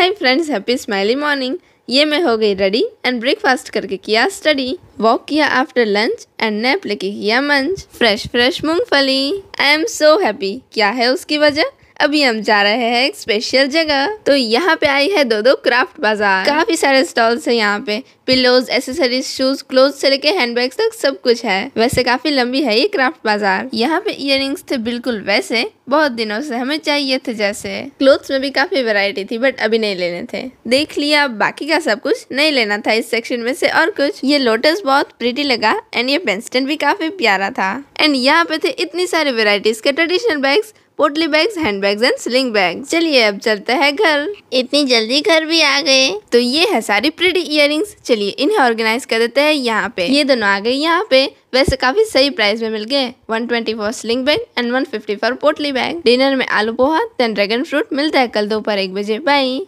हाय friends happy smiley morning ये मैं हो गई रेडी एंड ब्रेकफास्ट करके किया स्टडी वॉक किया आफ्टर लंच एंड नैप लेके किया मंच फ्रेश फ्रेश मूंगफली आई एम सो हैप्पी क्या है उसकी वजह अभी हम जा रहे हैं एक स्पेशल जगह तो यहाँ पे आई है दो दो क्राफ्ट बाजार काफी सारे स्टॉल्स है यहाँ पे पिलोज एसेसरीज शूज क्लोथ से लेके हैंडबैग तक सब कुछ है वैसे काफी लंबी है ये क्राफ्ट बाजार यहाँ पे इयर थे बिल्कुल वैसे बहुत दिनों से हमें चाहिए थे जैसे क्लोथ्स में भी काफी वैरायटी थी बट अभी नहीं लेने थे देख लिया बाकी का सब कुछ नहीं लेना था इस सेक्शन में से और कुछ ये लोटस बहुत प्रिटी लगा एंड ये पेंस्टन भी काफी प्यारा था एंड यहाँ पे थे इतनी सारी वेराइटीज के ट्रेडिशनल बैग्स पोटली bags handbags and sling bag चलिए अब चलते हैं घर इतनी जल्दी घर भी आ गए तो ये है सारी प्रिटी इयर चलिए इन्हें ऑर्गेनाइज कर देते हैं यहाँ पे ये दोनों आ गए यहाँ पे वैसे काफी सही प्राइस में मिल गए twenty four sling bag and fifty four पोटली बैग डिनर में आलू पोहा देन ड्रैगन फ्रूट मिलता है कल दोपहर एक बजे बाई